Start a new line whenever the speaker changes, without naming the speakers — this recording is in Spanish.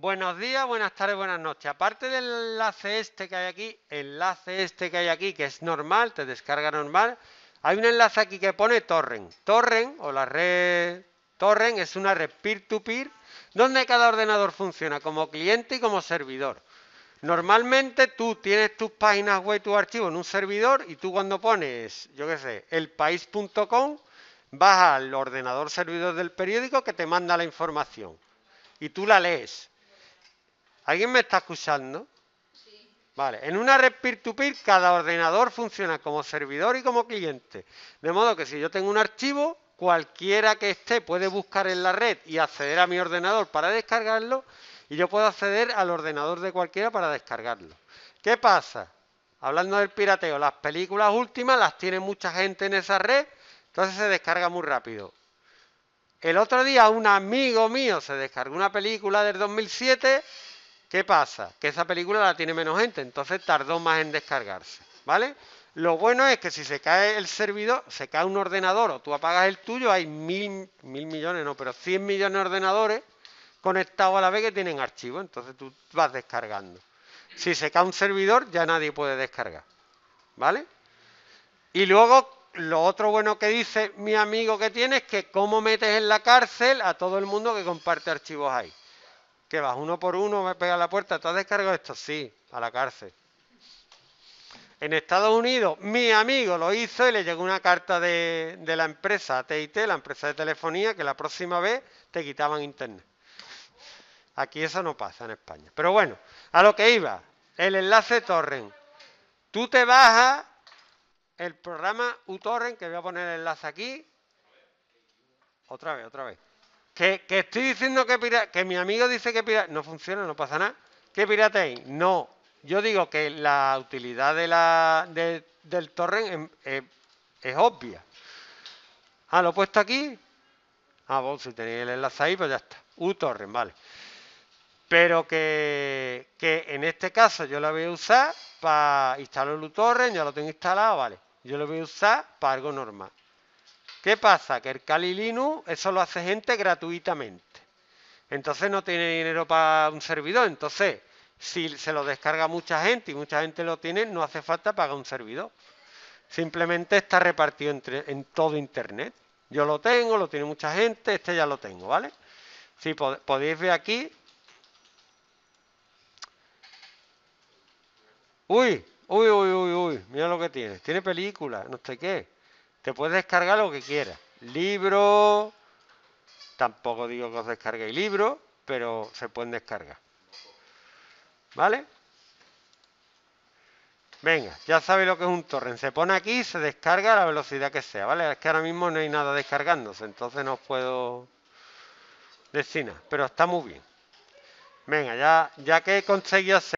Buenos días, buenas tardes, buenas noches. Aparte del enlace este que hay aquí, enlace este que hay aquí, que es normal, te descarga normal, hay un enlace aquí que pone Torrent. Torrent o la red Torrent es una red peer-to-peer donde cada ordenador funciona como cliente y como servidor. Normalmente tú tienes tus páginas web, tus archivos en un servidor y tú cuando pones, yo qué sé, elpaís.com, vas al ordenador servidor del periódico que te manda la información y tú la lees. ¿Alguien me está escuchando? Sí. Vale, en una red peer-to-peer cada ordenador funciona como servidor y como cliente. De modo que si yo tengo un archivo, cualquiera que esté puede buscar en la red y acceder a mi ordenador para descargarlo y yo puedo acceder al ordenador de cualquiera para descargarlo. ¿Qué pasa? Hablando del pirateo, las películas últimas las tiene mucha gente en esa red, entonces se descarga muy rápido. El otro día un amigo mío se descargó una película del 2007 ¿Qué pasa? Que esa película la tiene menos gente, entonces tardó más en descargarse, ¿vale? Lo bueno es que si se cae el servidor, se cae un ordenador o tú apagas el tuyo, hay mil, millones, no, pero 100 millones de ordenadores conectados a la vez que tienen archivos, entonces tú vas descargando. Si se cae un servidor, ya nadie puede descargar, ¿vale? Y luego, lo otro bueno que dice mi amigo que tiene es que cómo metes en la cárcel a todo el mundo que comparte archivos ahí que vas uno por uno, me pega la puerta, ¿tú has descargado esto? Sí, a la cárcel. En Estados Unidos, mi amigo lo hizo y le llegó una carta de, de la empresa TIT, la empresa de telefonía, que la próxima vez te quitaban internet. Aquí eso no pasa en España. Pero bueno, a lo que iba, el enlace torrent. Tú te bajas el programa uTorrent, que voy a poner el enlace aquí. Otra vez, otra vez. Que, estoy diciendo que, que mi amigo dice que No funciona, no pasa nada. ¿Qué pirateéis? No. Yo digo que la utilidad del torrent es, obvia. Ah, lo he puesto aquí. Ah, vos, si tenéis el enlace ahí, pues ya está. U-torrent, vale. Pero que, en este caso yo lo voy a usar para instalar el u ya lo tengo instalado, vale. Yo lo voy a usar para algo normal. ¿Qué pasa? Que el Kali Linux eso lo hace gente gratuitamente. Entonces no tiene dinero para un servidor. Entonces, si se lo descarga mucha gente y mucha gente lo tiene, no hace falta pagar un servidor. Simplemente está repartido en todo Internet. Yo lo tengo, lo tiene mucha gente, este ya lo tengo, ¿vale? Si podéis ver aquí... Uy, uy, uy, uy, uy, mira lo que tiene. Tiene película no sé qué. Te puedes descargar lo que quieras. Libro. Tampoco digo que os descarguéis libro, pero se pueden descargar. ¿Vale? Venga, ya sabéis lo que es un torrent. Se pone aquí y se descarga a la velocidad que sea, ¿vale? Es que ahora mismo no hay nada descargándose, entonces no os puedo decir nada. Pero está muy bien. Venga, ya, ya que conseguí hacer...